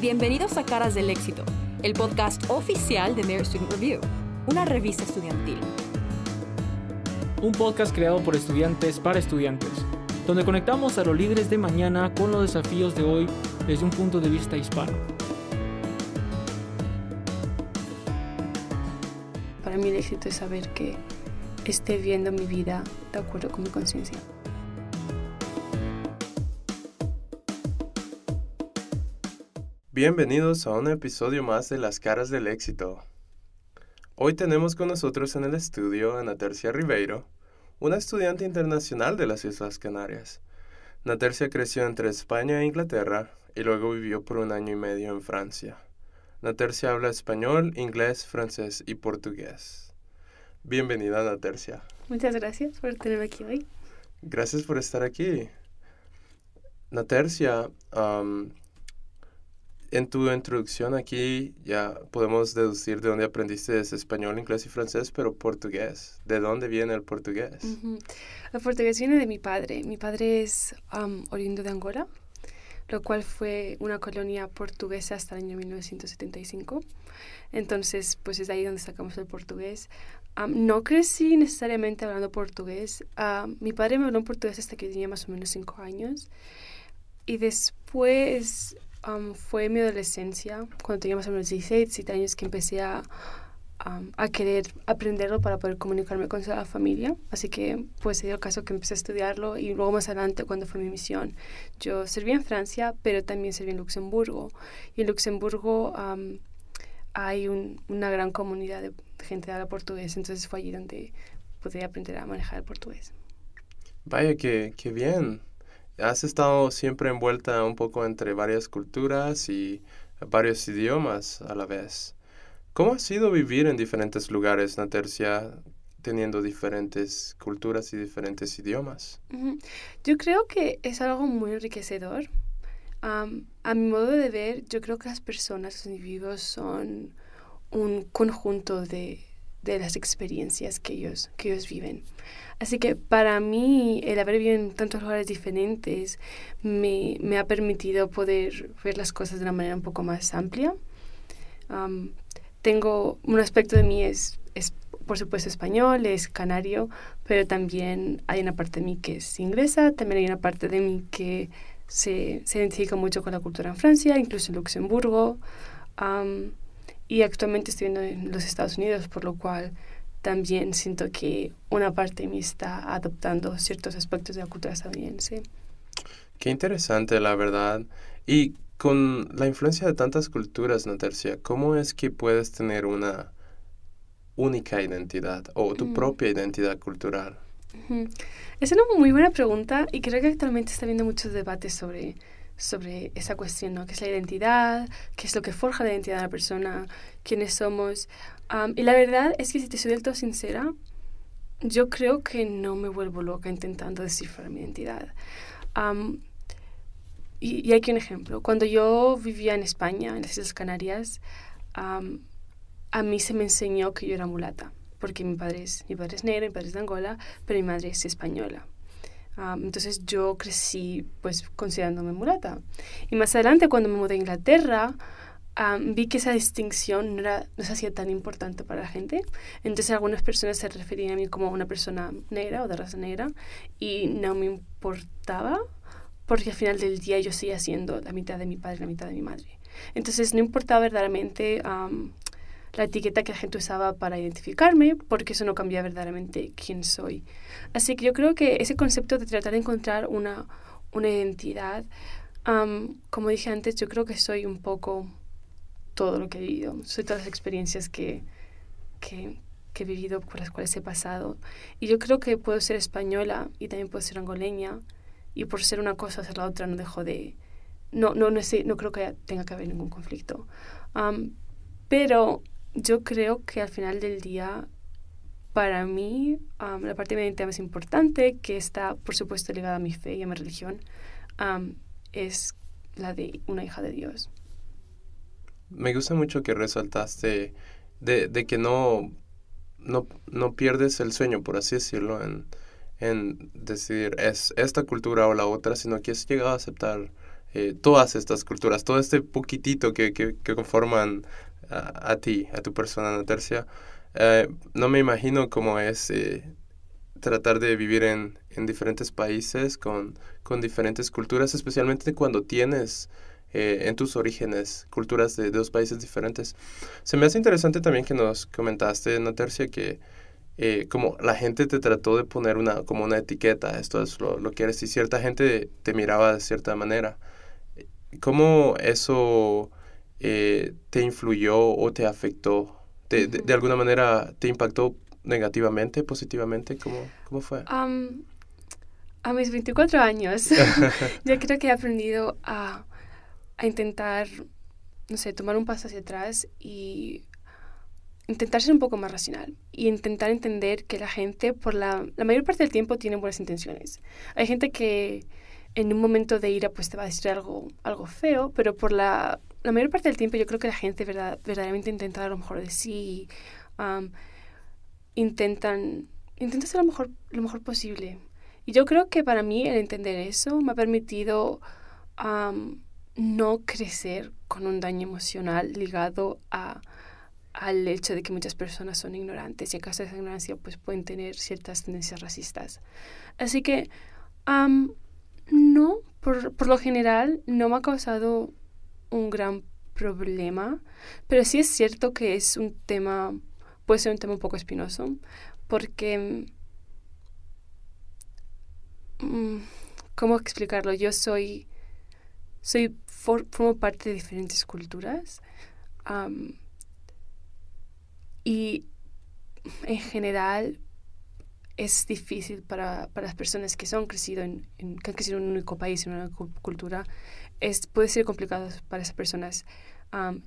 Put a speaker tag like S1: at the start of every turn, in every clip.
S1: Bienvenidos a Caras del Éxito, el podcast oficial de Mayor Student Review, una revista estudiantil.
S2: Un podcast creado por estudiantes para estudiantes, donde conectamos a los líderes de mañana con los desafíos de hoy desde un punto
S1: de vista hispano. Para mí el éxito es saber que esté viendo mi vida de acuerdo con mi conciencia.
S2: Bienvenidos a un episodio más de Las Caras del Éxito. Hoy tenemos con nosotros en el estudio a Natercia Ribeiro, una estudiante internacional de las Islas Canarias. Natercia creció entre España e Inglaterra y luego vivió por un año y medio en Francia. Natercia habla español, inglés, francés y portugués. Bienvenida, Natercia.
S1: Muchas gracias por tenerme aquí hoy.
S2: Gracias por estar aquí. Natercia, en tu introducción aquí ya podemos deducir de dónde aprendiste español, inglés y francés, pero portugués. ¿De dónde viene el portugués?
S1: El portugués viene de mi padre. Mi padre es oriundo de Angola, lo cual fue una colonia portuguesa hasta el año 1975. Entonces, pues es de ahí donde sacamos el portugués. no crecí necesariamente hablando portugués. mi padre me habló en portugués hasta que tenía más o menos cinco años. Y después fue mi adolescencia, cuando tenía más o menos 16, 17 años, que empecé a, a querer aprenderlo para poder comunicarme con la familia. Así que pues se dio el caso que empecé a estudiarlo y luego más adelante, cuando fue mi misión, yo serví en Francia, pero también serví en Luxemburgo. Y en Luxemburgo hay una gran comunidad de gente de habla portugués, entonces fue allí donde pude aprender a manejar el portugués.
S2: Vaya, que, que bien has estado siempre envuelta un poco entre varias culturas y varios idiomas a la vez. ¿Cómo ha sido vivir en diferentes lugares, Natercia, teniendo diferentes culturas y diferentes idiomas?
S1: Yo creo que es algo muy enriquecedor. a mi modo de ver, yo creo que las personas, los individuos, son un conjunto de de las experiencias que ellos, que ellos viven. Así que para mí el haber vivido en tantos lugares diferentes me, ha permitido poder ver las cosas de una manera un poco más amplia. tengo un aspecto de mí es, es, por supuesto, español, es canario, pero también hay una parte de mí que es inglesa, también hay una parte de mí que se, identifica mucho con la cultura en Francia, incluso en Luxemburgo. Y actualmente estoy viviendo en los Estados Unidos, por lo cual también siento que una parte de mí está adoptando ciertos aspectos de la cultura estadounidense.
S2: Qué interesante, la verdad. Y con la influencia de tantas culturas, Natercia, ¿cómo es que puedes tener una única identidad o tu mm. propia identidad cultural?
S1: Es una muy buena pregunta y creo que actualmente está habiendo muchos debates sobre sobre esa cuestión, ¿no? ¿Qué es la identidad? ¿Qué es lo que forja la identidad de la persona? ¿Quiénes somos? y la verdad es que si te soy del todo sincera, yo creo que no me vuelvo loca intentando descifrar mi identidad. y, aquí un ejemplo. Cuando yo vivía en España, en las Islas Canarias, a mí se me enseñó que yo era mulata, porque mi padre es, mi padre es negro, mi padre es de Angola, pero mi madre es española. Ah, entonces yo crecí pues considerándome mulata. Y más adelante cuando me mudé a Inglaterra, vi que esa distinción no, era, no se hacía tan importante para la gente. Entonces algunas personas se referían a mí como una persona negra o de raza negra y no me importaba porque al final del día yo seguía siendo la mitad de mi padre y la mitad de mi madre. Entonces no importaba verdaderamente la etiqueta que la gente usaba para identificarme, porque eso no cambia verdaderamente quién soy. Así que yo creo que ese concepto de tratar de encontrar una, una identidad, como dije antes, yo creo que soy un poco todo lo que he vivido, soy todas las experiencias que, que, he vivido, por las cuales he pasado. Y yo creo que puedo ser española y también puedo ser angoleña, y por ser una cosa ser la otra no dejo de... No, no, no, sé, no creo que tenga que haber ningún conflicto. pero yo creo que al final del día, para mí, la parte de más importante, que está por supuesto ligada a mi fe y a mi religión, es la de una hija de Dios.
S2: Me gusta mucho que resaltaste de, que no, no, pierdes el sueño, por así decirlo, en, en, decir es esta cultura o la otra, sino que has llegado a aceptar eh, todas estas culturas, todo este poquitito que, que, que conforman a, ti, a tu persona, Natersia, eh, no me imagino cómo es eh, tratar de vivir en, diferentes países, con, con, diferentes culturas, especialmente cuando tienes eh, en tus orígenes culturas de dos países diferentes. Se me hace interesante también que nos comentaste, Natercia, que como la gente te trató de poner una, como una etiqueta, esto es lo, lo que eres, y cierta gente te miraba de cierta manera. ¿Cómo eso eh, te influyó o te afectó? de, alguna manera te impactó negativamente, positivamente? ¿Cómo,
S1: cómo fue? a mis 24 años, yo creo que he aprendido a, intentar, no sé, tomar un paso hacia atrás y intentar ser un poco más racional y intentar entender que la gente, por la, la mayor parte del tiempo, tiene buenas intenciones. Hay gente que en un momento de ira pues te va a decir algo, algo feo, pero por la, la mayor parte del tiempo yo creo que la gente verdad, verdaderamente intenta dar lo mejor de sí, intentan, intenta lo mejor, lo mejor posible. Y yo creo que para mí el entender eso me ha permitido no crecer con un daño emocional ligado a, al hecho de que muchas personas son ignorantes y en caso de esa ignorancia pues pueden tener ciertas tendencias racistas. Así que... No, por, lo general no me ha causado un gran problema, pero sí es cierto que es un tema, puede ser un tema un poco espinoso, porque... Mm, ¿Cómo explicarlo? Yo soy, soy formo parte de diferentes culturas y en general es difícil para, para, las personas que, son crecido en, que han crecido en un único país, en una cultura. Es, puede ser complicado para esas personas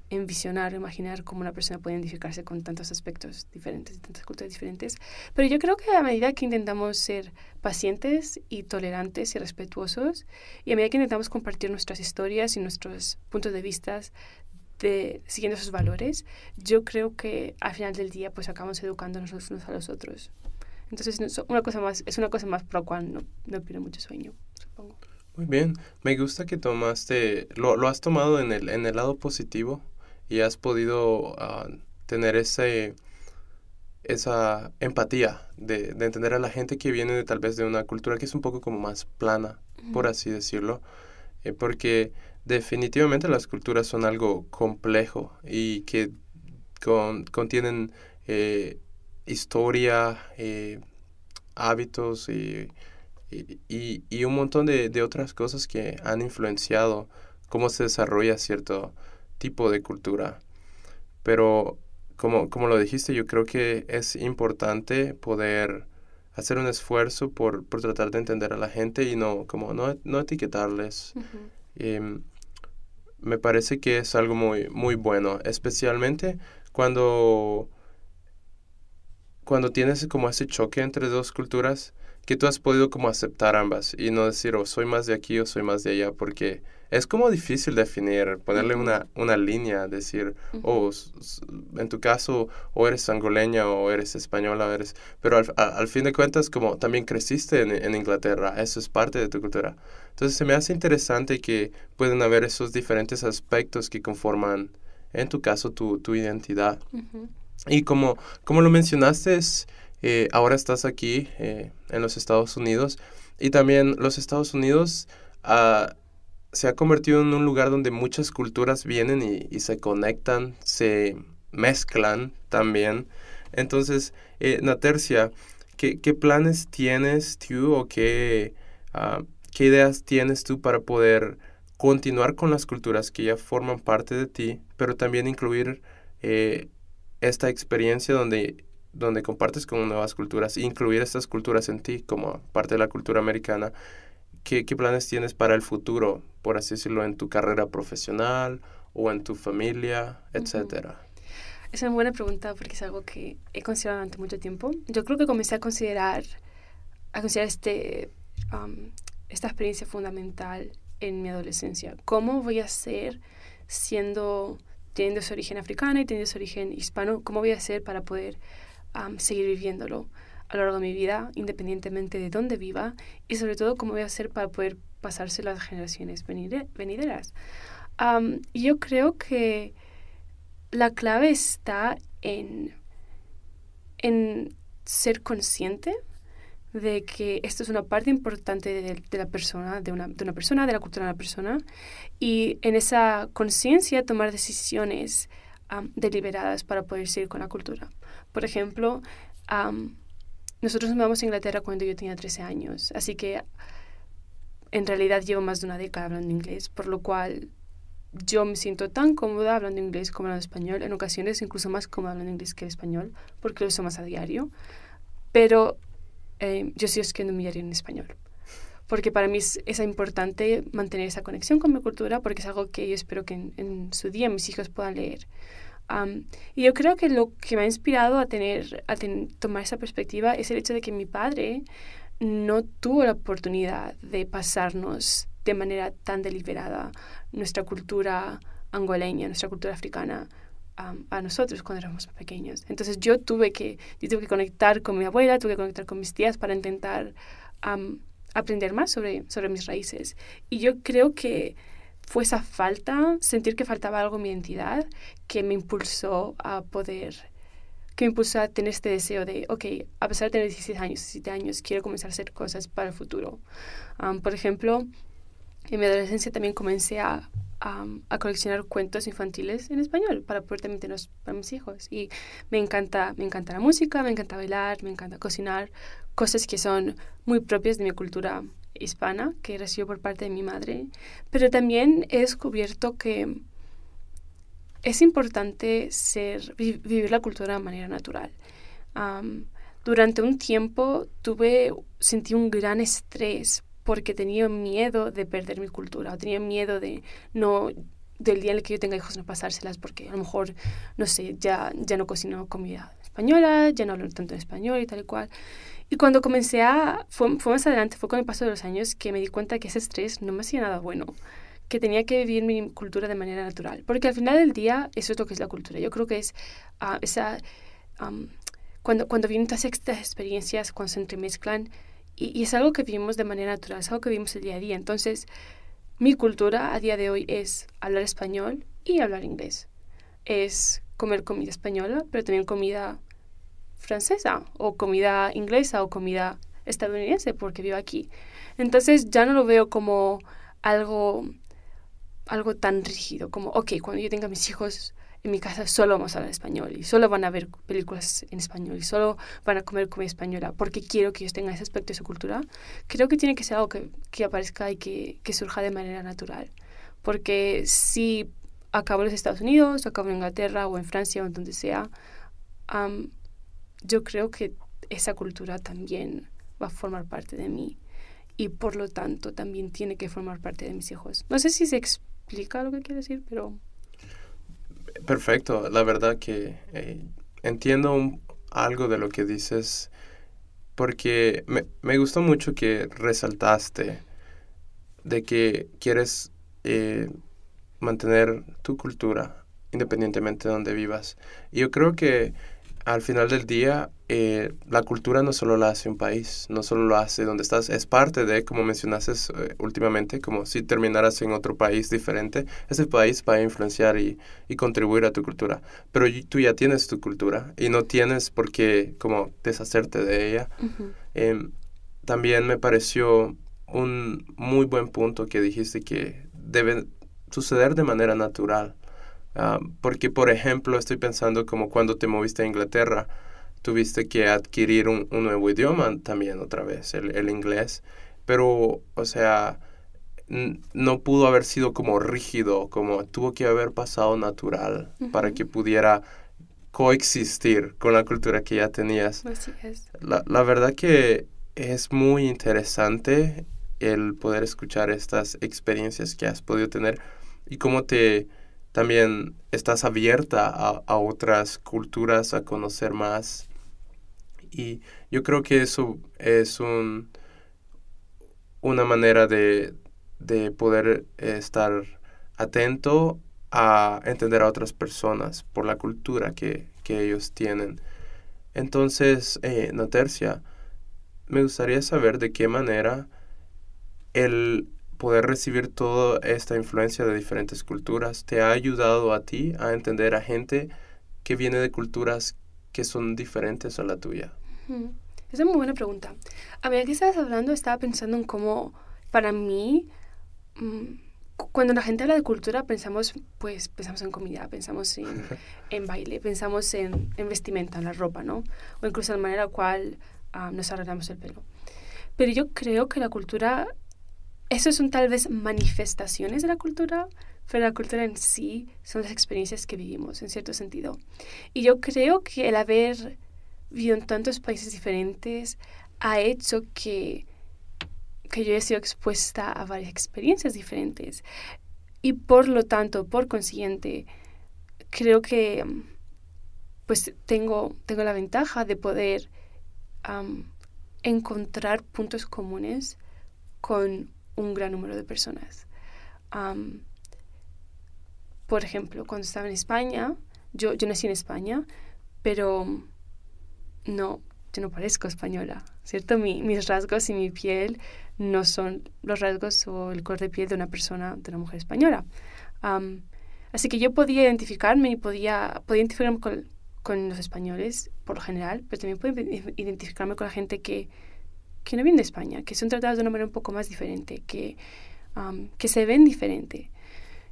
S1: envisionar, imaginar cómo una persona puede identificarse con tantos aspectos diferentes, tantas culturas diferentes. Pero yo creo que a medida que intentamos ser pacientes y tolerantes y respetuosos, y a medida que intentamos compartir nuestras historias y nuestros puntos de vista de, siguiendo esos valores, yo creo que al final del día pues acabamos educándonos los unos a los otros. Entonces, es una cosa más, es una cosa más pro cual no, no mucho sueño, supongo.
S2: Muy bien, me gusta que tomaste, lo, lo has tomado en el, en el lado positivo y has podido ah, tener ese, esa empatía de, de, entender a la gente que viene de, tal vez de una cultura que es un poco como más plana, por así decirlo, eh, porque definitivamente las culturas son algo complejo y que con, contienen eh, historia, eh, hábitos eh, y, un montón de, otras cosas que han influenciado cómo se desarrolla cierto tipo de cultura. Pero como, como lo dijiste, yo creo que es importante poder hacer un esfuerzo por, tratar de entender a la gente y no, como no, etiquetarles. Em, me parece que es algo muy, muy bueno, especialmente cuando cuando tienes como ese choque entre dos culturas, que tú has podido como aceptar ambas y no decir, o oh, soy más de aquí o soy más de allá, porque es como difícil definir, ponerle una, una línea, decir, o oh, en tu caso, o eres angoleña o eres española, eres... Pero al, fin de cuentas, como también creciste en, en, Inglaterra, eso es parte de tu cultura. Entonces se me hace interesante que pueden haber esos diferentes aspectos que conforman, en tu caso, tu, tu identidad. Y como, como lo mencionaste, eh, ahora estás aquí eh, en los Estados Unidos y también los Estados Unidos ah, se ha convertido en un lugar donde muchas culturas vienen y, se conectan, se mezclan también. Entonces, eh, Natercia, ¿qué, ¿qué, planes tienes tú o qué, ah, qué ideas tienes tú para poder continuar con las culturas que ya forman parte de ti, pero también incluir eh, esta experiencia donde, donde compartes con nuevas culturas, incluir estas culturas en ti como parte de la cultura americana. ¿Qué, planes tienes para el futuro, por así decirlo, en tu carrera profesional o en tu familia, etcétera?
S1: Es una buena pregunta porque es algo que he considerado durante mucho tiempo. Yo creo que comencé a considerar, a este, um, esta experiencia fundamental en mi adolescencia. ¿Cómo voy a ser siendo teniendo su origen africano y teniendo su origen hispano, ¿cómo voy a hacer para poder seguir viviéndolo a lo largo de mi vida, independientemente de dónde viva? Y sobre todo, ¿cómo voy a hacer para poder pasarse a las generaciones venideras? yo creo que la clave está en, en ser consciente de que esto es una parte importante de, la persona, de una, persona, de la cultura de la persona, y en esa conciencia tomar decisiones deliberadas para poder seguir con la cultura. Por ejemplo, nosotros nos mudamos a Inglaterra cuando yo tenía 13 años, así que en realidad llevo más de una década hablando inglés, por lo cual yo me siento tan cómoda hablando inglés como hablando español, en ocasiones incluso más cómoda hablando inglés que el español, porque lo uso más a diario, pero Em, yo sí escribiendo mi diario en español. Porque para mí es, importante mantener esa conexión con mi cultura porque es algo que yo espero que en, su día mis hijos puedan leer. y yo creo que lo que me ha inspirado a, tener, a tomar esa perspectiva es el hecho de que mi padre no tuvo la oportunidad de pasarnos de manera tan deliberada nuestra cultura angoleña, nuestra cultura africana a nosotros cuando éramos pequeños. Entonces yo tuve, que, tuve que conectar con mi abuela, tuve que conectar con mis tías para intentar aprender más sobre, sobre mis raíces. Y yo creo que fue esa falta, sentir que faltaba algo en mi identidad, que me impulsó a poder, que me impulsó a tener este deseo de, ok, a pesar de tener 16 años, 17 años, quiero comenzar a hacer cosas para el futuro. por ejemplo, en mi adolescencia también comencé a a coleccionar cuentos infantiles en español para poder tenerlos a mis hijos. Y me encanta, me encanta la música, me encanta bailar, me encanta cocinar, cosas que son muy propias de mi cultura hispana que recibo por parte de mi madre. Pero también he descubierto que es importante ser, vivir la cultura de manera natural. durante un tiempo tuve, sentí un gran estrés porque tenía miedo de perder mi cultura, o tenía miedo de no del día en el que yo tenga hijos no pasárselas porque a lo mejor, no sé, ya, ya no cocino comida española, ya no hablo tanto en español y tal y cual. Y cuando comencé a, fue, fue, más adelante, fue con el paso de los años que me di cuenta que ese estrés no me hacía nada bueno, que tenía que vivir mi cultura de manera natural, porque al final del día eso es lo que es la cultura. Yo creo que es ah, esa, cuando, cuando vienen todas estas experiencias, cuando se entremezclan, y, es algo que vivimos de manera natural, es algo que vivimos el día a día. Entonces, mi cultura a día de hoy es hablar español y hablar inglés. Es comer comida española, pero también comida francesa o comida inglesa o comida estadounidense porque vivo aquí. Entonces ya no lo veo como algo algo tan rígido como, ok, cuando yo tenga mis hijos en mi casa solo vamos a hablar español y solo van a ver películas en español y solo van a comer comida española porque quiero que ellos tengan ese aspecto de su cultura, creo que tiene que ser algo que, aparezca y que, surja de manera natural. Porque si acabo en los Estados Unidos, acabo en Inglaterra o en Francia o en donde sea, yo creo que esa cultura también va a formar parte de mí y por lo tanto también tiene que formar parte de mis hijos. No sé si se explica lo que quiero decir, pero...
S2: Perfecto, la verdad que eh, entiendo algo de lo que dices, porque me, gustó mucho que resaltaste de que quieres eh, mantener tu cultura independientemente de donde vivas. yo creo que al final del día eh, la cultura no solo la hace un país, no solo lo hace donde estás, es parte de, como mencionaste eh, últimamente, como si terminaras en otro país diferente, ese país va a influenciar y, contribuir a tu cultura. Pero tú ya tienes tu cultura y no tienes por qué como deshacerte de ella. Em, también me pareció un muy buen punto que dijiste que debe suceder de manera natural. Ah, porque, por ejemplo, estoy pensando como cuando te moviste a Inglaterra, tuviste que adquirir un, nuevo idioma también otra vez, el, inglés. Pero, o sea, no pudo haber sido como rígido, como tuvo que haber pasado natural para que pudiera coexistir con la cultura que ya tenías.
S1: La, verdad que
S2: es muy interesante el poder escuchar estas experiencias que has podido tener y cómo te también estás abierta a, a otras culturas, a conocer más y yo creo que eso es un, una manera de, poder estar atento a entender a otras personas por la cultura que, ellos tienen. Entonces, eh, me gustaría saber de qué manera el poder recibir toda esta influencia de diferentes culturas te ha ayudado a ti a entender a gente que viene de culturas que son diferentes
S1: a la tuya. Esa es muy buena pregunta. A medida que estabas hablando, estaba pensando en cómo, para mí, mm, cuando la gente habla de cultura, pensamos, pues, pensamos en comida, pensamos en, en baile, pensamos en, en, vestimenta, en la ropa, ¿no? O incluso en la manera en la cual ah, nos arreglamos el pelo. Pero yo creo que la cultura, eso son tal vez manifestaciones de la cultura, pero la cultura en sí son las experiencias que vivimos, en cierto sentido. Y yo creo que el haber vivido en tantos países diferentes, ha hecho que, que yo he sido expuesta a varias experiencias diferentes. Y por lo tanto, por consiguiente, creo que pues tengo, tengo la ventaja de poder encontrar puntos comunes con un gran número de personas. por ejemplo, cuando estaba en España, yo, yo nací en España, pero no, yo no parezco española, ¿cierto? mis rasgos y mi piel no son los rasgos o el color de piel de una persona, de una mujer española. así que yo podía identificarme y podía, podía identificarme con, con, los españoles por lo general, pero también podía identificarme con la gente que, que no viene de España, que son tratados de una manera un poco más diferente, que, que se ven diferente.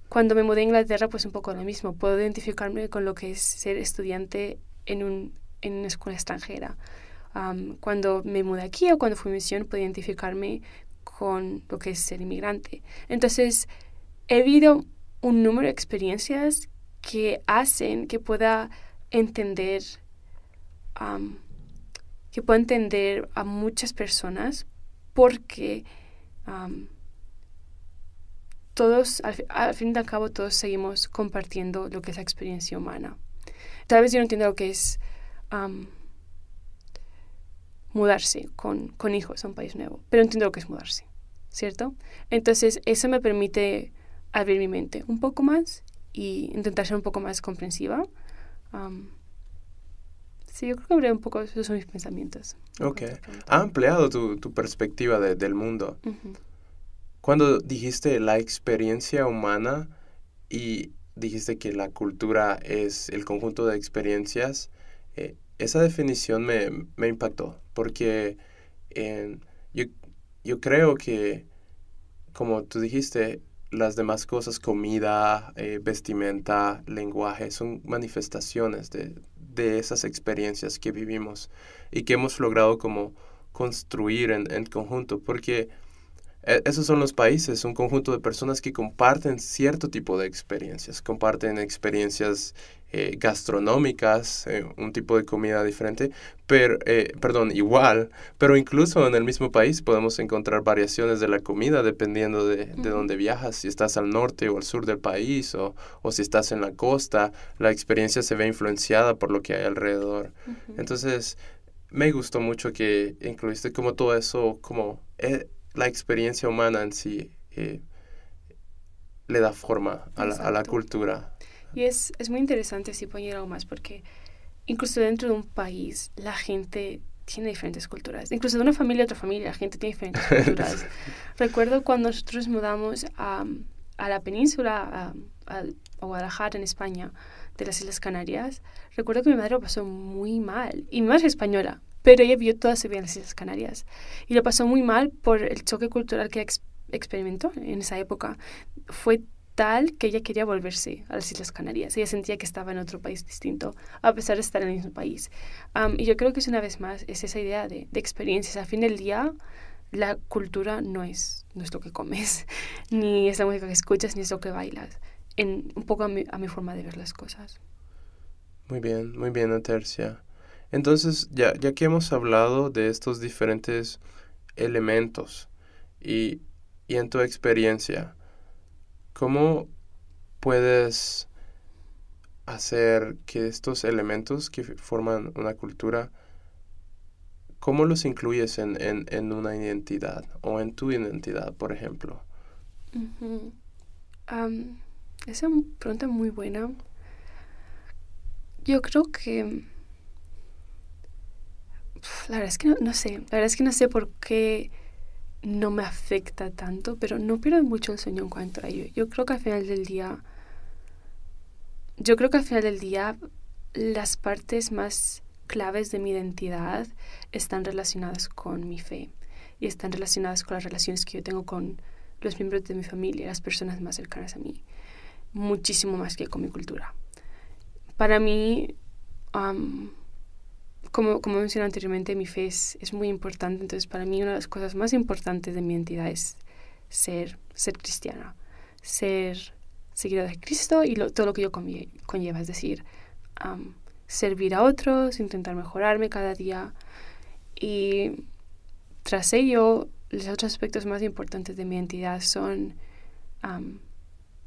S1: Cuando me mudé a Inglaterra, pues un poco lo mismo. Puedo identificarme con lo que es ser estudiante en un en una escuela extranjera. cuando me mudé aquí o cuando fui a misión, pude identificarme con lo que es ser inmigrante. Entonces, he vivido un número de experiencias que hacen que pueda entender, que pueda entender a muchas personas porque todos, al, al, fin y al cabo, todos seguimos compartiendo lo que es la experiencia humana. Tal vez yo no entiendo lo que es mudarse con, hijos a un país nuevo, pero entiendo lo que es mudarse, ¿cierto? Entonces eso me permite abrir mi mente un poco más y intentar ser un poco más comprensiva. sí, yo creo que habría un poco, esos son mis pensamientos.
S2: Ok, ha ampliado tu, perspectiva del mundo. Cuando dijiste la experiencia humana y dijiste que la cultura es el conjunto de experiencias, eh, esa definición me, impactó porque yo, creo que, como tú dijiste, las demás cosas, comida, eh, vestimenta, lenguaje, son manifestaciones de, esas experiencias que vivimos y que hemos logrado como construir en, en conjunto, porque e, esos son los países, un conjunto de personas que comparten cierto tipo de experiencias, comparten experiencias eh, gastronómicas, eh, un tipo de comida diferente, pero, eh, perdón, igual, pero incluso en el mismo país podemos encontrar variaciones de la comida dependiendo de, dónde viajas, si estás al norte o al sur del país o, si estás en la costa, la experiencia se ve influenciada por lo que hay alrededor. Entonces, me gustó mucho que incluiste como todo eso, como la experiencia humana en sí le da forma a la, a la cultura
S1: y es, muy interesante si poner algo más, porque incluso dentro de un país la gente tiene diferentes culturas. Incluso de una familia a otra familia la gente tiene diferentes culturas. Recuerdo cuando nosotros mudamos a, a la península, a, a, Guadalajara, en España, de las Islas Canarias, recuerdo que mi madre lo pasó muy mal. Y mi madre es española, pero ella vio toda su vida en las Islas Canarias. Y lo pasó muy mal por el choque cultural que experimentó en esa época. Fue tal que ella quería volverse a las Islas Canarias. Ella sentía que estaba en otro país distinto, a pesar de estar en el mismo país. y yo creo que es una vez más, es esa idea de, experiencias. a fin del día, la cultura no es, no es lo que comes, ni es la música que escuchas, ni es lo que bailas. En, un poco a mi, forma de ver las cosas.
S2: Muy bien, muy bien, Atercia. Entonces, ya, que hemos hablado de estos diferentes elementos y, y en tu experiencia, ¿Cómo puedes hacer que estos elementos que forman una cultura, cómo los incluyes en, una identidad o en tu identidad, por ejemplo?
S1: esa es una pregunta muy buena. Yo creo que... La verdad es que no, sé, la verdad es que no sé por qué no me afecta tanto, pero no pierdo mucho el sueño en cuanto a ello. Yo creo que al final del día, yo creo que al final del día las partes más claves de mi identidad están relacionadas con mi fe y están relacionadas con las relaciones que yo tengo con los miembros de mi familia, las personas más cercanas a mí, muchísimo más que con mi cultura. Para mí, como, como mencioné anteriormente, mi fe es, muy importante, entonces para mí una de las cosas más importantes de mi identidad es ser, ser cristiana, ser seguida de Cristo y todo lo que yo conlleva, es decir, servir a otros, intentar mejorarme cada día y tras ello los otros aspectos más importantes de mi identidad son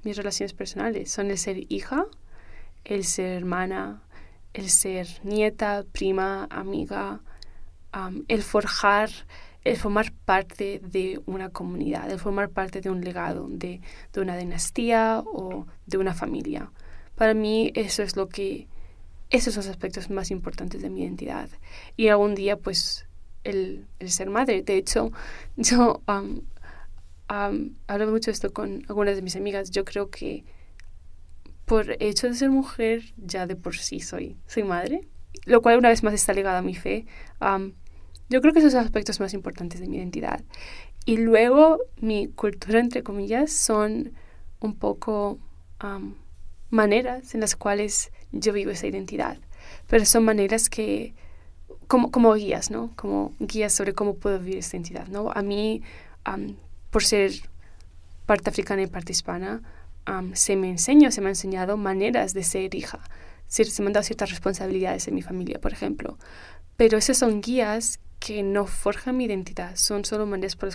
S1: mis relaciones personales, son el ser hija, el ser hermana, el ser nieta, prima, amiga, el forjar, el formar parte de una comunidad, el formar parte de un legado, de, una dinastía o de una familia. Para mí eso es lo que, esos son los aspectos más importantes de mi identidad. Y algún día pues el, ser madre, de hecho, yo hablo mucho de esto con algunas de mis amigas, yo creo que por hecho de ser mujer ya de por sí soy, soy madre, lo cual una vez más está ligado a mi fe. yo creo que esos son aspectos más importantes de mi identidad. Y luego mi cultura, entre comillas, son un poco maneras en las cuales yo vivo esa identidad, pero son maneras que, como, guías, ¿no? Como guías sobre cómo puedo vivir esta identidad, ¿no? A mí, por ser parte africana y parte hispana, se me enseñó, se me ha enseñado maneras de ser hija. Se, me han dado ciertas responsabilidades en mi familia, por ejemplo. Pero esas son guías que no forjan mi identidad, son solo maneras por,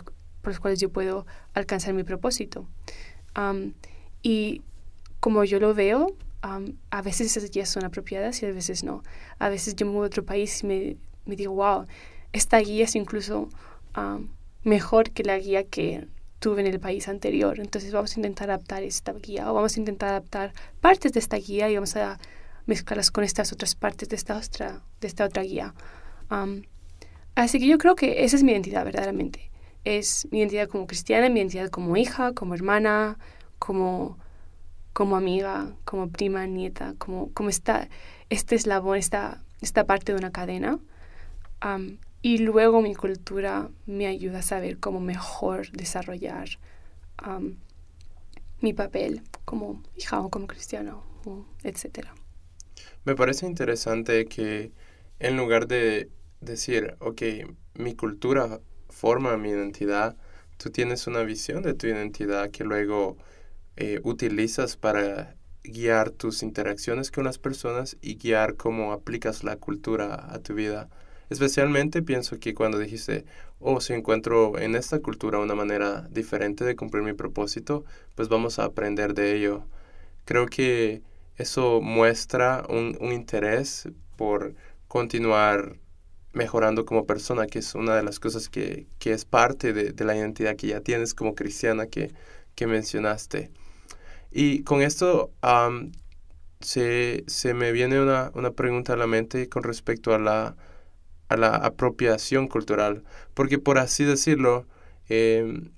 S1: las, cuales yo puedo alcanzar mi propósito. y como yo lo veo, a veces esas guías son apropiadas y a veces no. A veces yo me voy a otro país y me, me digo, wow, esta guía es incluso mejor que la guía que tuve en el país anterior. Entonces vamos a intentar adaptar esta guía o vamos a intentar adaptar partes de esta guía y vamos a mezclarlas con estas otras partes de esta otra, de esta otra guía. así que yo creo que esa es mi identidad verdaderamente. Es mi identidad como cristiana, mi identidad como hija, como hermana, como, como amiga, como prima, nieta, como, como esta, este eslabón, esta, esta parte de una cadena y luego mi cultura me ayuda a saber cómo mejor desarrollar mi papel como hija o como cristiano, etc.
S2: Me parece interesante que en lugar de decir, ok, mi cultura forma mi identidad, tú tienes una visión de tu identidad que luego eh, utilizas para guiar tus interacciones con las personas y guiar cómo aplicas la cultura a tu vida. Especialmente pienso que cuando dijiste, oh, si encuentro en esta cultura una manera diferente de cumplir mi propósito, pues vamos a aprender de ello. Creo que eso muestra un, interés por continuar mejorando como persona, que es una de las cosas que, es parte de, la identidad que ya tienes como cristiana que, que mencionaste. Y con esto se, se, me viene una, una, pregunta a la mente con respecto a la a la apropiación cultural, porque por así decirlo, em,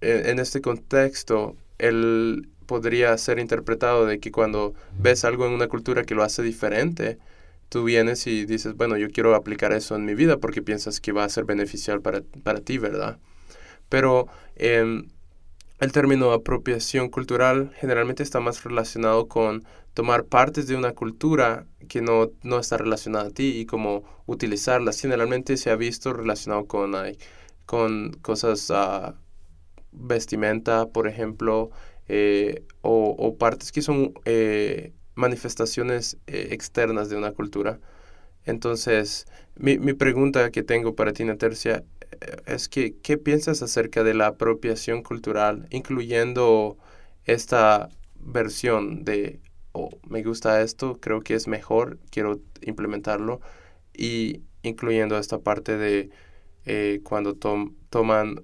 S2: e, en este contexto, él podría ser interpretado de que cuando ves algo en una cultura que lo hace diferente, tú vienes y dices, bueno, yo quiero aplicar eso en mi vida porque piensas que va a ser beneficial para, ti, ¿verdad? Pero em, el término apropiación cultural generalmente está más relacionado con tomar partes de una cultura que no, no está relacionada a ti y cómo utilizarlas. Generalmente se ha visto relacionado con, con cosas, a ah, vestimenta, por ejemplo, eh, o, partes que son eh, manifestaciones eh, externas de una cultura. Entonces, mi, mi pregunta que tengo para ti, Tercia, es que, ¿qué piensas acerca de la apropiación cultural, incluyendo esta versión de, oh, me gusta esto, creo que es mejor, quiero implementarlo, y incluyendo esta parte de eh, cuando toman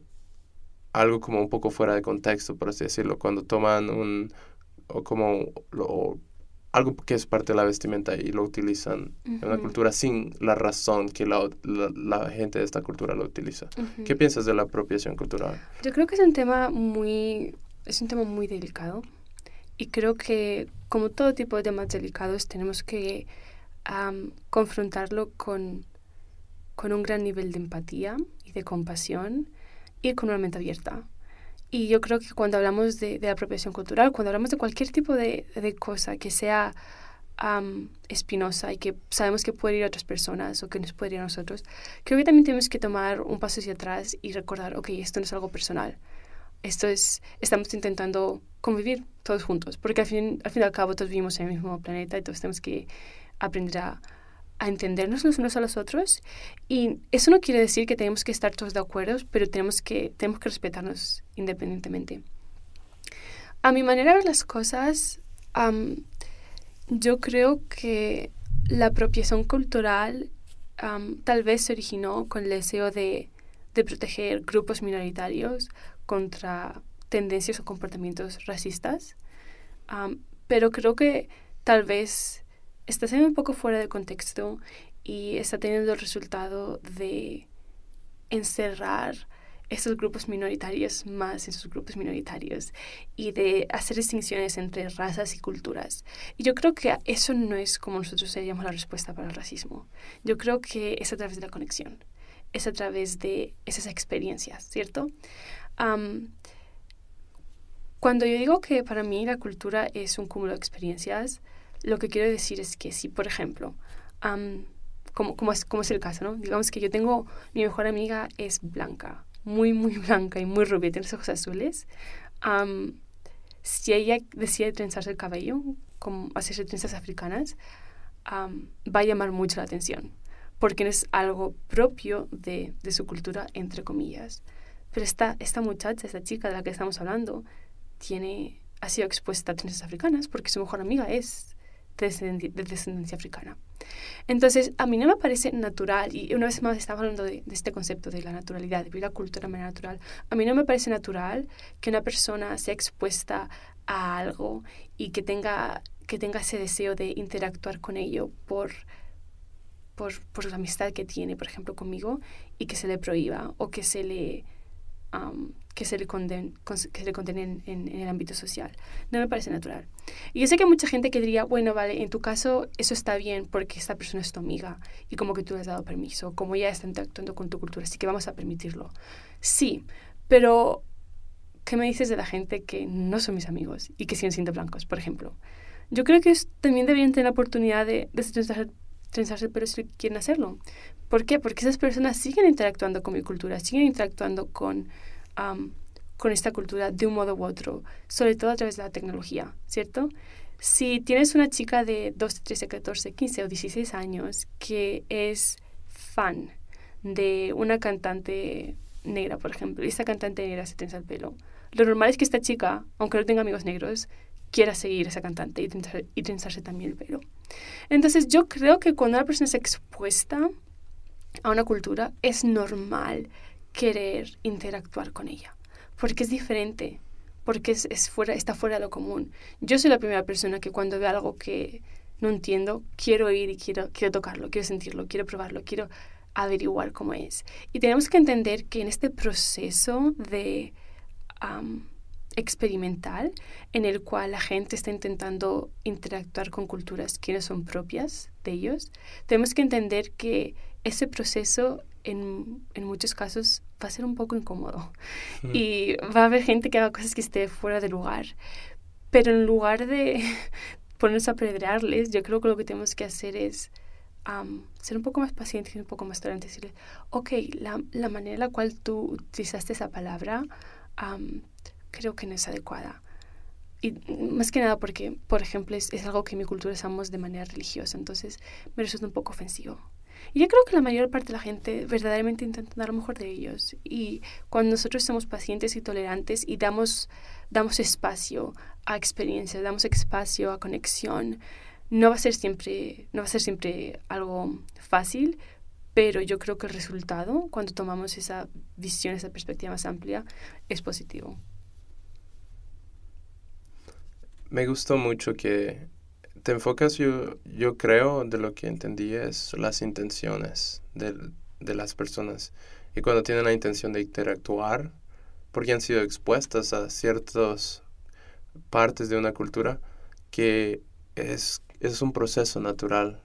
S2: algo como un poco fuera de contexto, por así decirlo, cuando toman un, o como algo que es parte de la vestimenta y lo utilizan en una cultura sin la razón que la, gente de esta cultura lo utiliza. ¿Qué piensas de la apropiación cultural?
S1: Yo creo que es un tema muy, es un tema muy delicado y creo que como todo tipo de temas delicados tenemos que confrontarlo con un gran nivel de empatía y de compasión y con una mente abierta. Y yo creo que cuando hablamos de, apropiación cultural, cuando hablamos de cualquier tipo de, cosa que sea espinosa y que sabemos que puede ir a otras personas o que nos puede ir a nosotros, creo que también tenemos que tomar un paso hacia atrás y recordar, ok, esto no es algo personal. Esto es, estamos intentando convivir todos juntos, porque al fin, al fin y al cabo todos vivimos en el mismo planeta y todos tenemos que aprender a a entendernos los unos a los otros y eso no quiere decir que tenemos que estar todos de acuerdo, pero tenemos que, tenemos que respetarnos independientemente. A mi manera de ver las cosas, yo creo que la apropiación cultural tal vez se originó con el deseo de, de proteger grupos minoritarios contra tendencias o comportamientos racistas, pero creo que tal vez está siendo un poco fuera de contexto y está teniendo el resultado de encerrar esos grupos minoritarios más en sus grupos minoritarios y de hacer distinciones entre razas y culturas. Y yo creo que eso no es como nosotros seríamos la respuesta para el racismo. Yo creo que es a través de la conexión, es a través de esas experiencias, ¿cierto? cuando yo digo que para mí la cultura es un cúmulo de experiencias, lo que quiero decir es que si, por ejemplo, como, es, el caso, ¿no? Digamos que yo tengo, mi mejor amiga es blanca, muy, muy blanca y muy rubia, tiene los ojos azules. si ella decide trenzarse el cabello, como hacerse trenzas africanas, va a llamar mucho la atención, porque no es algo propio de, su cultura, entre comillas. Pero esta, esta muchacha, esta chica de la que estamos hablando, tiene, ha sido expuesta a trenzas africanas porque su mejor amiga es de descendencia, africana. Entonces, a mí no me parece natural, y una vez más estaba hablando de, este concepto de la naturalidad, de vivir la cultura de manera natural, a mí no me parece natural que una persona sea expuesta a algo y que tenga, que tenga ese deseo de interactuar con ello por, por, la amistad que tiene, por ejemplo, conmigo, y que se le prohíba o que se le que se le, conden, condenen en, el ámbito social. No me parece natural. Y yo sé que hay mucha gente que diría, bueno, vale, en tu caso eso está bien porque esta persona es tu amiga y como que tú le has dado permiso, como ya está interactuando con tu cultura, así que vamos a permitirlo. Sí, pero ¿qué me dices de la gente que no son mis amigos y que siguen siendo blancos, por ejemplo? Yo creo que también deberían tener la oportunidad de, de pero si quieren hacerlo. ¿Por qué? Porque esas personas siguen interactuando con mi cultura, siguen interactuando con con esta cultura de un modo u otro, sobre todo a través de la tecnología, ¿cierto? Si tienes una chica de 12, 13, 14, 15 o 16 años que es fan de una cantante negra, por ejemplo, y esta cantante negra se tensa el pelo, lo normal es que esta chica, aunque no tenga amigos negros, quiera seguir a esa cantante y, trenzar, y trenzarse también el pelo. Entonces yo creo que cuando una persona es expuesta a una cultura, es normal querer interactuar con ella, porque es diferente, porque es, es fuera, está fuera de lo común. Yo soy la primera persona que cuando ve algo que no entiendo, quiero ir y quiero, quiero tocarlo, quiero sentirlo, quiero probarlo, quiero averiguar cómo es. Y tenemos que entender que en este proceso de experimental, en el cual la gente está intentando interactuar con culturas que no son propias de ellos, tenemos que entender que ese proceso en, en, muchos casos va a ser un poco incómodo mm. y va a haber gente que haga cosas que esté fuera de lugar. Pero en lugar de ponernos a pedrearles, yo creo que lo que tenemos que hacer es ser un poco más pacientes y un poco más tolerantes. y Decirles, ok, la, la, manera en la cual tú utilizaste esa palabra creo que no es adecuada. Y más que nada porque, por ejemplo, es, es algo que en mi cultura usamos de manera religiosa, entonces me resulta un poco ofensivo. Y yo creo que la mayor parte de la gente verdaderamente intenta dar lo mejor de ellos. Y cuando nosotros somos pacientes y tolerantes y damos, damos espacio a experiencias, damos espacio a conexión, no va a ser siempre, no va a ser siempre algo fácil, pero yo creo que el resultado, cuando tomamos esa visión, esa perspectiva más amplia, es positivo.
S2: Me gustó mucho que te enfocas, yo, creo, de lo que entendí, es las intenciones de, las personas. Y cuando tienen la intención de interactuar, porque han sido expuestas a ciertas partes de una cultura, que es, es un proceso natural.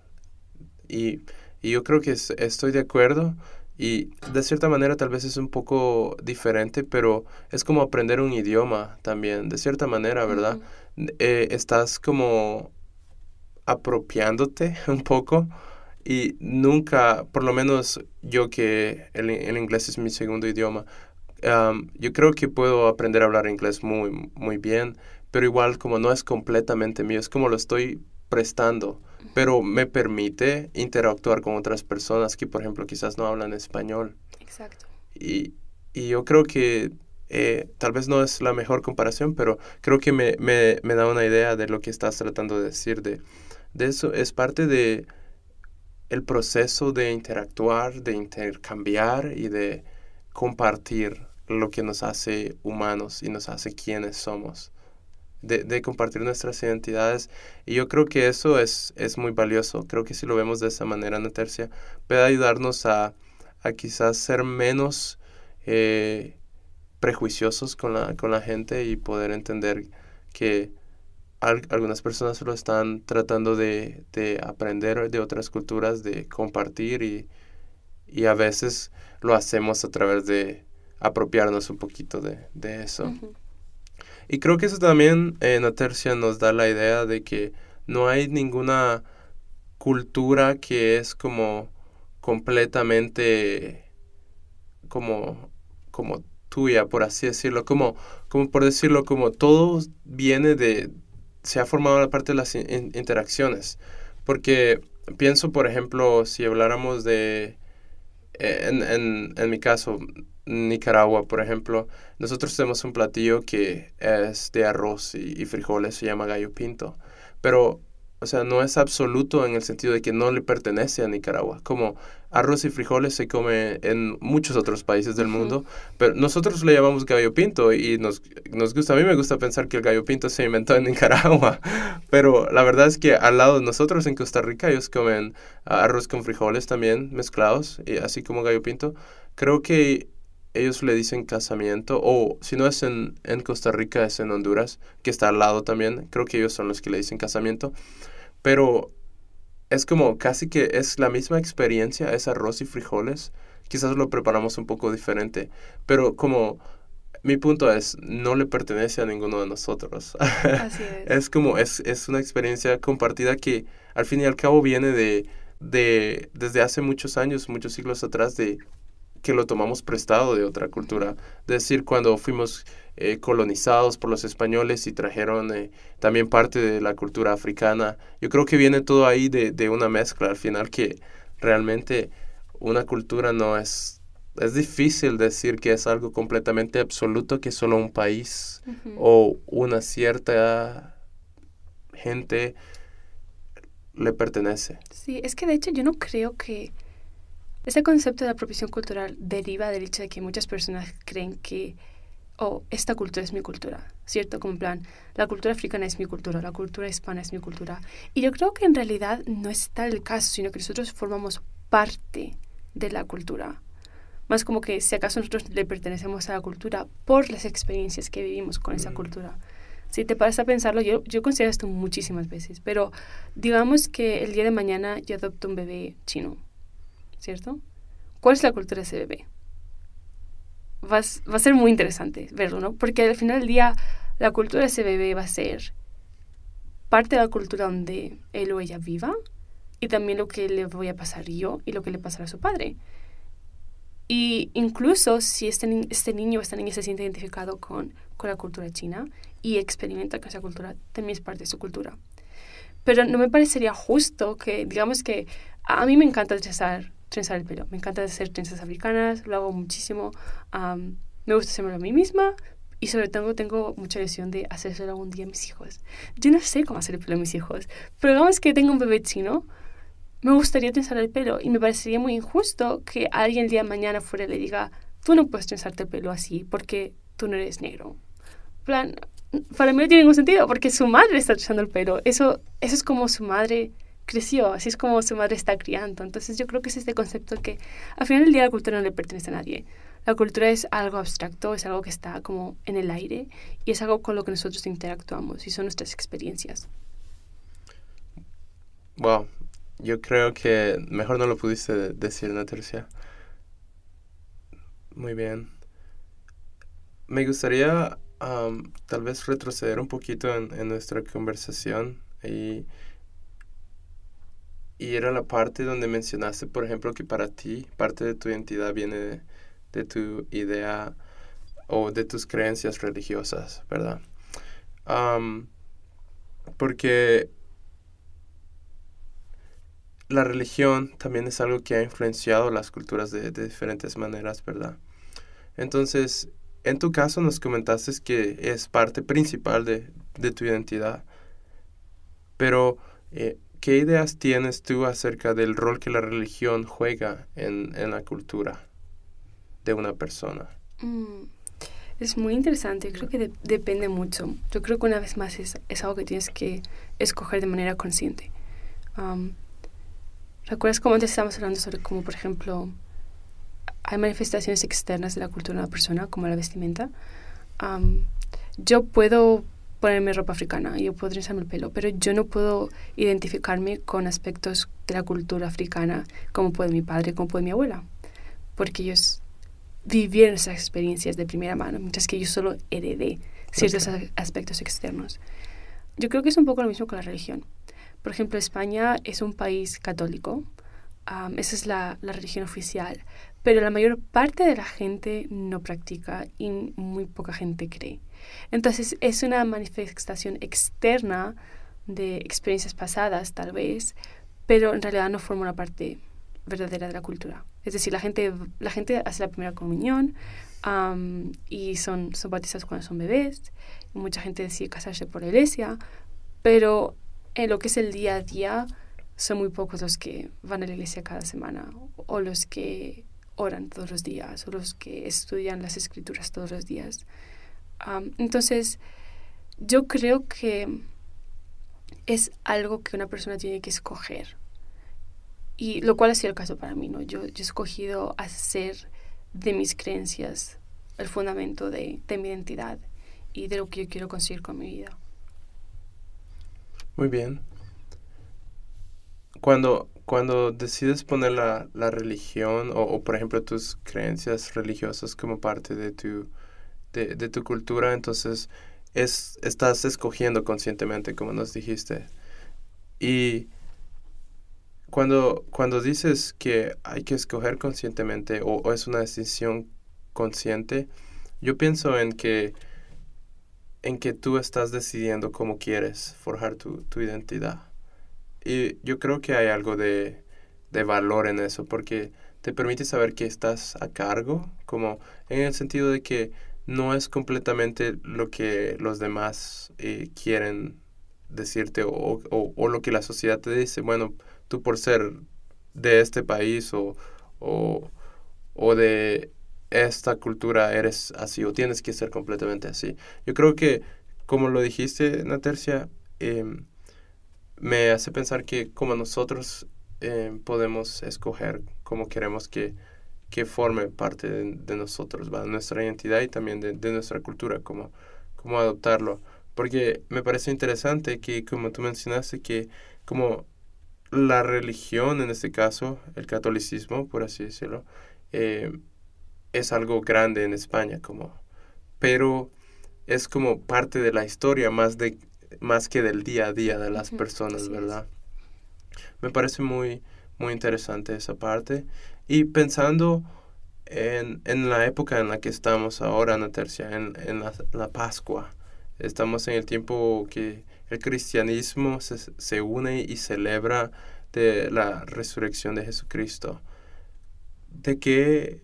S2: Y, yo creo que estoy de acuerdo y de cierta manera tal vez es un poco diferente, pero es como aprender un idioma también, de cierta manera, ¿verdad? Eh, estás como apropiándote un poco y nunca, por lo menos yo que el, inglés es mi segundo idioma, yo creo que puedo aprender a hablar inglés muy, muy bien, pero igual como no es completamente mío, es como lo estoy prestando, pero me permite interactuar con otras personas que, por ejemplo, quizás no hablan español. Exacto. Y, y yo creo que eh, tal vez no es la mejor comparación, pero creo que me, me, me da una idea de lo que estás tratando de decir, de de eso es parte de el proceso de interactuar, de intercambiar y de compartir lo que nos hace humanos y nos hace quienes somos, de, compartir nuestras identidades. Y yo creo que eso es, es, muy valioso, creo que si lo vemos de esa manera, tercia puede ayudarnos a, quizás ser menos eh, prejuiciosos con la gente y poder entender que algunas personas lo están tratando de, aprender de otras culturas, de compartir y, a veces lo hacemos a través de apropiarnos un poquito de, eso. Y creo que eso también en eh, la tercia nos da la idea de que no hay ninguna cultura que es como completamente como, como tuya, por así decirlo, como, como por decirlo, como todo viene de, se ha formado la parte de las interacciones. Porque pienso, por ejemplo, si habláramos de, eh, en, mi caso, Nicaragua, por ejemplo, nosotros tenemos un platillo que es de arroz y frijoles, se llama gallo pinto. Pero o sea, no es absoluto en el sentido de que no le pertenece a Nicaragua. Como arroz y frijoles se come en muchos otros países del mundo, pero nosotros le llamamos gallo pinto y nos, nos, gusta, a mí me gusta pensar que el gallo pinto se inventó en Nicaragua, pero la verdad es que al lado de nosotros en Costa Rica ellos comen arroz con frijoles también mezclados, y así como gallo pinto. Creo que ellos le dicen casamiento, o si no es en, en Costa Rica, es en Honduras, que está al lado también, creo que ellos son los que le dicen casamiento. Pero es como casi que es la misma experiencia, es arroz y frijoles. Quizás lo preparamos un poco diferente, pero como mi punto es, no le pertenece a ninguno de nosotros. Así es. es como, es, una experiencia compartida que al fin y al cabo viene de, de, desde hace muchos años, muchos siglos atrás, de que lo tomamos prestado de otra cultura. Es decir, cuando fuimos eh, colonizados por los españoles y trajeron eh, también parte de la cultura africana. Yo creo que viene todo ahí de, de, una mezcla al final que realmente una cultura no es... Es difícil decir que es algo completamente absoluto, que solo un país o una cierta gente le pertenece.
S1: Sí, es que de hecho yo no creo que ese concepto de apropiación cultural deriva del hecho de que muchas personas creen que o esta cultura es mi cultura, ¿cierto? Como plan, la cultura africana es mi cultura, la cultura hispana es mi cultura. Y yo creo que en realidad no está el caso, sino que nosotros formamos parte de la cultura. Más como que si acaso nosotros le pertenecemos a la cultura por las experiencias que vivimos con esa mm. cultura. Si te paras a pensarlo, yo, yo considero esto muchísimas veces, pero digamos que el día de mañana yo adopto un bebé chino, ¿cierto? ¿Cuál es la cultura de ese bebé? va, a ser muy interesante verlo, ¿no? Porque al final del día la cultura de ese bebé va a ser parte de la cultura donde él o ella viva y también lo que le voy a pasar yo y lo que le pasará a su padre. Y incluso si este, este niño o esta niña se siente identificado con, la cultura china y experimenta con esa cultura también es parte de su cultura. Pero no me parecería justo que, digamos que a mí me encanta rechazar trenzar el pelo. Me encanta hacer trenzas africanas, lo hago muchísimo. me gusta hacerlo a mí misma y sobre todo tengo mucha ilusión de hacérselo algún día a mis hijos. Yo no sé cómo hacer el pelo a mis hijos, pero digamos que tengo un bebé chino, me gustaría trenzar el pelo y me parecería muy injusto que alguien el día de mañana fuera le diga, tú no puedes trenzarte el pelo así porque tú no eres negro. plan, para mí no tiene ningún sentido porque su madre está trenzando el pelo. Eso, eso es como su madre creció, así es como su madre está criando. Entonces yo creo que es este concepto que al final del día la cultura no le pertenece a nadie. La cultura es algo abstracto, es algo que está como en el aire y es algo con lo que nosotros interactuamos y son nuestras experiencias.
S2: Wow, yo creo que mejor no lo pudiste decir, Natalia Muy bien. Me gustaría tal vez retroceder un poquito en, en nuestra conversación y y era la parte donde mencionaste, por ejemplo, que para ti parte de tu identidad viene de, tu idea o de tus creencias religiosas, ¿verdad? porque la religión también es algo que ha influenciado las culturas de, diferentes maneras, ¿verdad? Entonces, en tu caso nos comentaste que es parte principal de, tu identidad, pero eh, ¿qué ideas tienes tú acerca del rol que la religión juega en, en la cultura de una persona?
S1: Mm, es muy interesante, creo que depende mucho. Yo creo que una vez más es, es algo que tienes que escoger de manera consciente. ¿Recuerdas cómo antes estábamos hablando sobre cómo, por ejemplo, hay manifestaciones externas de la cultura de una persona, como la vestimenta? yo puedo ponerme ropa africana, yo puedo trenzarme el pelo, pero yo no puedo identificarme con aspectos de la cultura africana como puede mi padre, como puede mi abuela, porque ellos vivieron esas experiencias de primera mano, mientras que yo solo heredé ciertos aspectos externos. Yo creo que es un poco lo mismo con la religión. Por ejemplo, España es un país católico, esa es la religión oficial, pero la mayor parte de la gente no practica y muy poca gente cree. Entonces es una manifestación externa de experiencias pasadas, tal vez, pero en realidad no forma una parte verdadera de la cultura. Es decir, la gente, hace la primera comunión y son, son bautizados cuando son bebés, mucha gente decide casarse por la iglesia, pero en lo que es el día a día son muy pocos los que van a la iglesia cada semana o los que oran todos los días o los que estudian las escrituras todos los días entonces, yo creo que es algo que una persona tiene que escoger. Y lo cual ha sido el caso para mí, ¿no? Yo, yo he escogido hacer de mis creencias el fundamento de, mi identidad y de lo que yo quiero conseguir con mi vida.
S2: Muy bien. Cuando, cuando decides poner la, religión o, por ejemplo, tus creencias religiosas como parte de tu de, tu cultura, entonces es, estás escogiendo conscientemente, como nos dijiste. Y cuando, cuando dices que hay que escoger conscientemente o, es una decisión consciente, yo pienso en que, en que tú estás decidiendo cómo quieres forjar tu, identidad. Y yo creo que hay algo de, de, valor en eso, porque te permite saber que estás a cargo, como en el sentido de que no es completamente lo que los demás eh, quieren decirte o, lo que la sociedad te dice. Bueno, tú por ser de este país o, de esta cultura eres así o tienes que ser completamente así. Yo creo que, como lo dijiste, Natercia, em, me hace pensar que como nosotros em, podemos escoger cómo queremos que que forme parte de, nosotros, ¿va? nuestra identidad y también de, nuestra cultura, cómo, adoptarlo. Porque me parece interesante que, como tú mencionaste, que como la religión, en este caso, el catolicismo, por así decirlo, eh, es algo grande en España, como, pero es como parte de la historia más, de, más que del día a día de las personas, ¿verdad? Me parece muy, muy interesante esa parte. Y pensando en, la época en la que estamos ahora, en, en la, Pascua, estamos en el tiempo que el cristianismo se, une y celebra de la resurrección de Jesucristo. ¿De qué,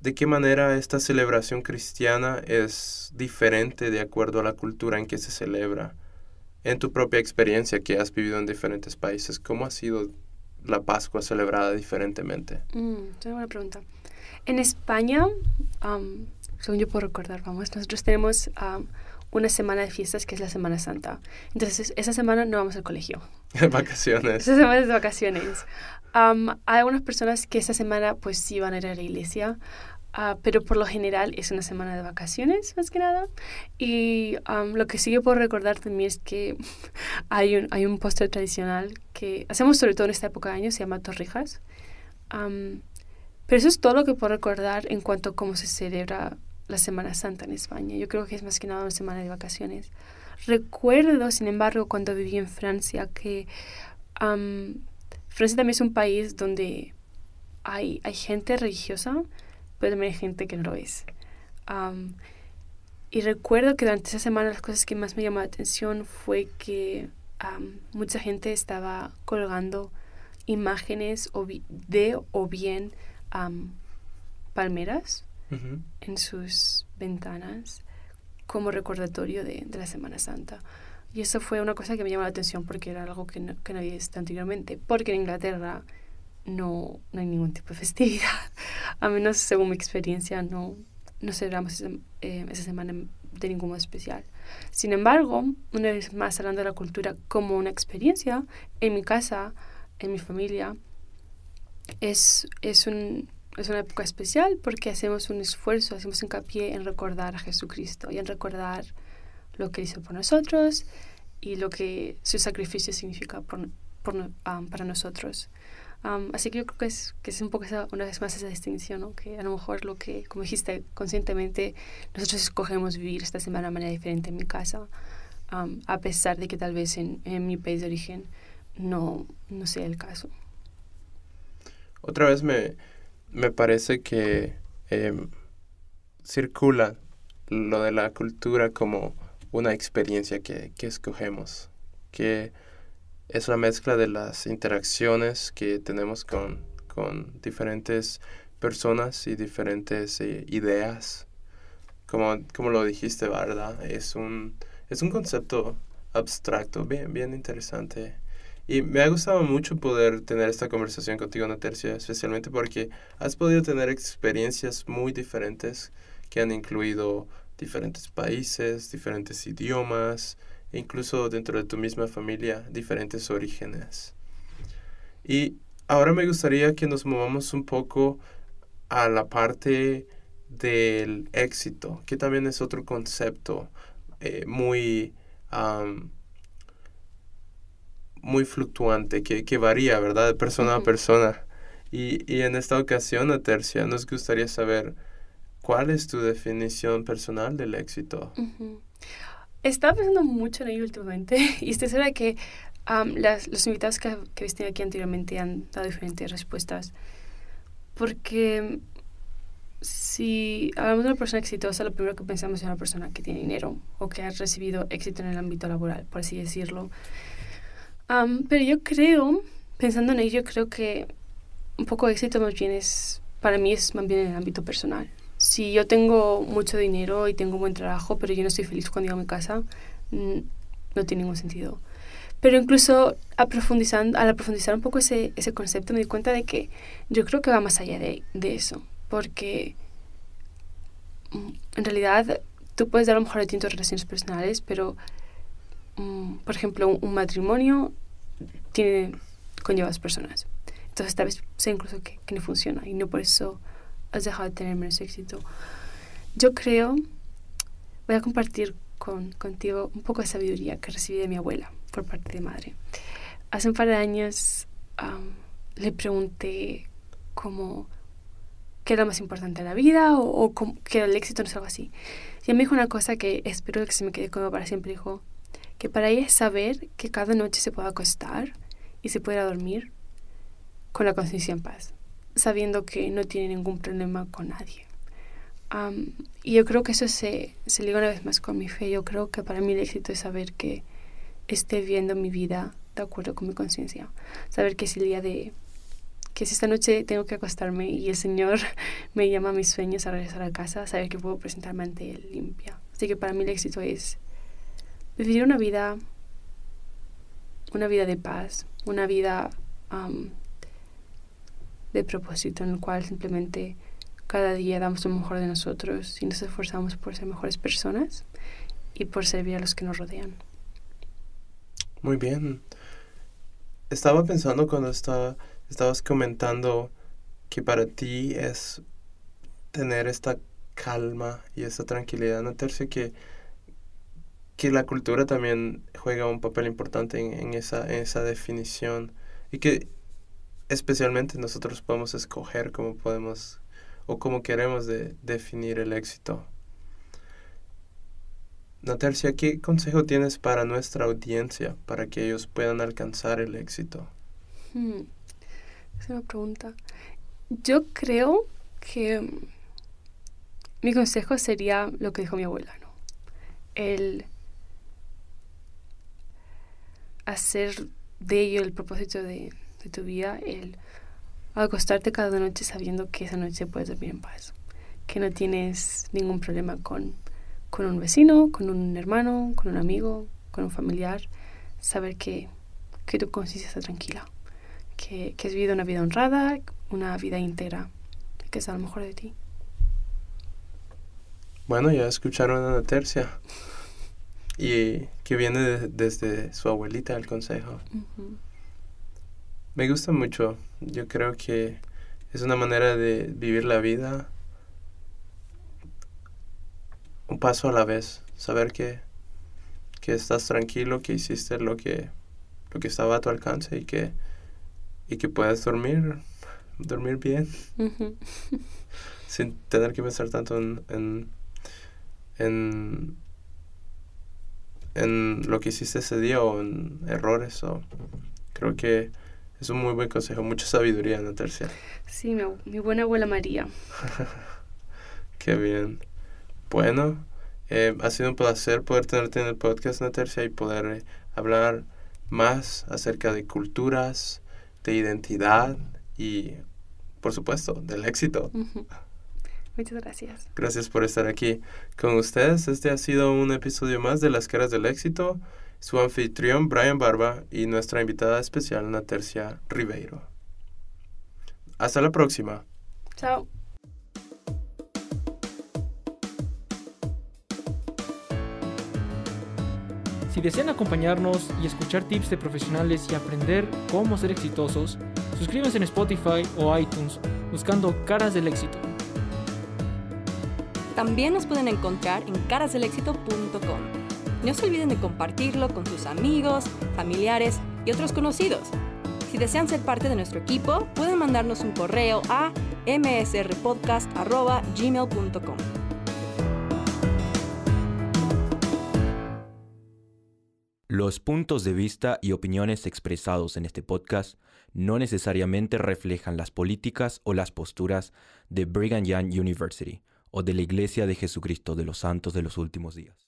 S2: ¿De qué manera esta celebración cristiana es diferente de acuerdo a la cultura en que se celebra? En tu propia experiencia que has vivido en diferentes países, ¿cómo ha sido la Pascua celebrada diferentemente?
S1: Mm, es una buena pregunta. En España, según yo puedo recordar, vamos, nosotros tenemos una semana de fiestas que es la Semana Santa. Entonces, esa semana no vamos al colegio.
S2: vacaciones. Esa semana
S1: de vacaciones. hay algunas personas que esa semana pues sí van a ir a la iglesia. Ah, pero por lo general es una semana de vacaciones más que nada. Y lo que sí yo puedo recordar también es que hay un, hay postre tradicional que hacemos sobre todo en esta época de año, se llama torrijas. pero eso es todo lo que puedo recordar en cuanto a cómo se celebra la Semana Santa en España. Yo creo que es más que nada una semana de vacaciones. Recuerdo, sin embargo, cuando viví en Francia, que Francia también es un país donde hay, hay gente religiosa, pero también hay gente que no lo es. y recuerdo que durante esa semana las cosas que más me llamó la atención fue que mucha gente estaba colgando imágenes o de o bien palmeras en sus ventanas como recordatorio de, de, la Semana Santa. Y eso fue una cosa que me llamó la atención porque era algo que no, que no había visto anteriormente, porque en Inglaterra no, hay ningún tipo de festividad. A menos, según mi experiencia, no, celebramos eh, esa semana de ningún modo especial. Sin embargo, una vez más hablando de la cultura como una experiencia, en mi casa, en mi familia, es, una época especial porque hacemos un esfuerzo, hacemos hincapié en recordar a Jesucristo y en recordar lo que hizo por nosotros y lo que su sacrificio significa ah, para nosotros así que yo creo que es, que es un poco una vez más esa distinción, que a lo mejor lo que, como dijiste, conscientemente nosotros escogemos vivir esta semana de manera diferente en mi casa, a pesar de que tal vez en, en, mi país de origen no, no sea el caso.
S2: Otra vez me, me parece que em, circula lo de la cultura como una experiencia que, que escogemos, que es la mezcla de las interacciones que tenemos con, diferentes personas y diferentes eh, ideas. Como, lo dijiste, Barda, Es un, concepto abstracto, bien, bien interesante. Y me ha gustado mucho poder tener esta conversación contigo, Natercia, especialmente porque has podido tener experiencias muy diferentes que han incluido diferentes países, diferentes idiomas, incluso dentro de tu misma familia, diferentes orígenes. Y ahora me gustaría que nos movamos un poco a la parte del éxito, que también es otro concepto eh, muy, muy fluctuante, que, varía, ¿verdad?, de persona a persona. Y, en esta ocasión, tercia nos gustaría saber cuál es tu definición personal del éxito.
S1: Estaba pensando mucho en ello últimamente y estoy segura que los invitados que, que habéis tenido aquí anteriormente han dado diferentes respuestas. Porque si hablamos de una persona exitosa, lo primero que pensamos es una persona que tiene dinero o que ha recibido éxito en el ámbito laboral, por así decirlo. pero yo creo, pensando en ello, creo que un poco de éxito más bien es, para mí es más bien en el ámbito personal si yo tengo mucho dinero y tengo un buen trabajo, pero yo no estoy feliz cuando llego a mi casa, mm, no tiene ningún sentido. Pero incluso a al profundizar un poco ese, ese concepto me di cuenta de que yo creo que va más allá de, eso, porque mm, en realidad tú puedes dar a lo mejor distintas relaciones personales, pero mm, por ejemplo un, matrimonio tiene conlleva dos personas. Entonces tal vez sé incluso que no funciona y no por eso has dejado de tener menos éxito. Yo creo, voy a compartir con, contigo un poco de sabiduría que recibí de mi abuela por parte de madre. Hace un par de años le pregunté ...cómo... qué era lo más importante en la vida o, qué era el éxito no es algo así. Y me dijo una cosa que espero que se me quede como para siempre. Dijo que para ella es saber que cada noche se pueda acostar y se pueda dormir con la conciencia en paz sabiendo que no tiene ningún problema con nadie. y yo creo que eso se, se liga una vez más con mi fe. Yo creo que para mí el éxito es saber que esté viendo mi vida de acuerdo con mi conciencia. Saber que es el día de... que si esta noche tengo que acostarme y el Señor me llama a mis sueños a regresar a casa, saber que puedo presentarme ante Él limpia. Así que para mí el éxito es vivir una vida... una vida de paz, una vida de propósito en el cual simplemente cada día damos lo mejor de nosotros y nos esforzamos por ser mejores personas y por servir a los que nos rodean.
S2: Muy bien. Estaba pensando cuando estaba, estabas comentando que para ti es tener esta calma y esta tranquilidad, notarse Que, que la cultura también juega un papel importante en, esa, en esa definición y que especialmente nosotros podemos escoger cómo podemos o cómo queremos definir el éxito. Natalia, ¿qué consejo tienes para nuestra audiencia para que ellos puedan alcanzar
S1: el éxito? Hmm, es una pregunta. Yo creo que mi consejo sería lo que dijo mi abuela, ¿no? El hacer de ello el propósito de, de tu vida el acostarte cada noche sabiendo que esa noche puedes dormir en paz, que no tienes ningún problema con, con un vecino, con un hermano, con un amigo, con un familiar, saber que, que tu conciencia está tranquila, que, has vivido una vida honrada, una vida íntegra, que es a lo mejor de ti.
S2: Bueno, ya escucharon a la tercia. Y que viene desde su abuelita el consejo. Me gusta mucho. Yo creo que es una manera de vivir la vida un paso a la vez. Saber que, que estás tranquilo, que hiciste lo que, lo que estaba a tu alcance y que, y que puedes dormir, dormir bien. sin tener que pensar tanto en, en, en, en, lo que hiciste ese día o en errores. o creo que es un muy buen consejo, mucha sabiduría, ¿no,
S1: Sí, mi, buena abuela María.
S2: Qué bien. Bueno, eh, ha sido un placer poder tenerte en el podcast, Natercia, y poder eh, hablar más acerca de culturas, de identidad y, por supuesto, del éxito.
S1: Muchas gracias.
S2: Gracias por estar aquí con ustedes. Este ha sido un episodio más de Las Caras del Éxito su anfitrión Brian Barba y nuestra invitada especial Natercia Ribeiro. Hasta la próxima. Chao. Si desean acompañarnos y escuchar tips de profesionales y aprender cómo ser exitosos, suscríbanse en Spotify o iTunes buscando Caras del
S1: Éxito. También nos pueden encontrar en carasdelexito.com. No se olviden de compartirlo con sus amigos, familiares y otros conocidos. Si desean ser parte de nuestro equipo, pueden mandarnos un correo a msrpodcast.gmail.com.
S2: Los puntos de vista y opiniones expresados en este podcast no necesariamente reflejan las políticas o las posturas
S1: de Brigham Young University o de la Iglesia de Jesucristo de los Santos de los Últimos Días.